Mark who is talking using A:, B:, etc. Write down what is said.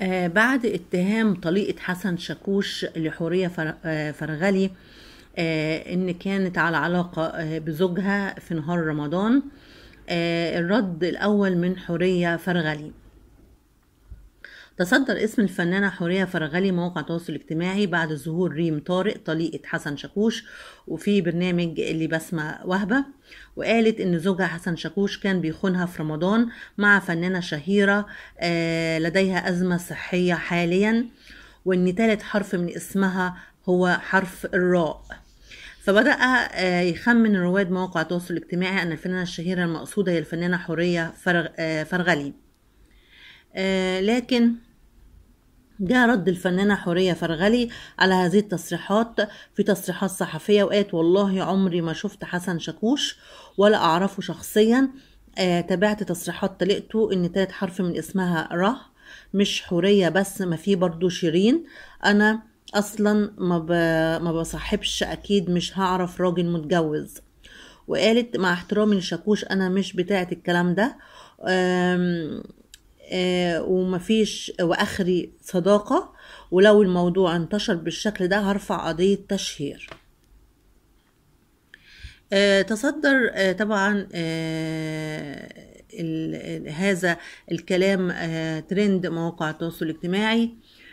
A: آه، بعد اتهام طليقة حسن شاكوش لحورية آه، فرغلي آه، ان كانت على علاقة بزوجها في نهار رمضان الرد الاول من حورية فرغلي تصدر اسم الفنانة حورية فرغلي مواقع التواصل الاجتماعي بعد ظهور ريم طارق طليقة حسن شاكوش وفي برنامج اللي بسمة وهبة وقالت ان زوجها حسن شاكوش كان بيخونها في رمضان مع فنانة شهيرة آه، لديها أزمة صحية حاليا وان تالت حرف من اسمها هو حرف الراء فبدأ آه، يخمن رواد مواقع التواصل الاجتماعي أن الفنانة الشهيرة المقصودة هي الفنانة حورية فرغ آه، فرغلي آه لكن جاء رد الفنانة حورية فرغلي على هذه التصريحات في تصريحات صحفية وقالت والله عمري ما شفت حسن شاكوش ولا أعرفه شخصيا آه تابعت تصريحات طليقته إن تالت حرف من اسمها ره مش حورية بس ما في برضو شيرين أنا أصلا ما, ب... ما بصاحبش أكيد مش هعرف راجل متجوز وقالت مع احترامي لشاكوش أنا مش بتاعة الكلام ده آم... آه، ومفيش واخري صداقه ولو الموضوع انتشر بالشكل ده هرفع قضيه تشهير آه، تصدر آه، طبعا هذا الكلام ترند مواقع التواصل الاجتماعي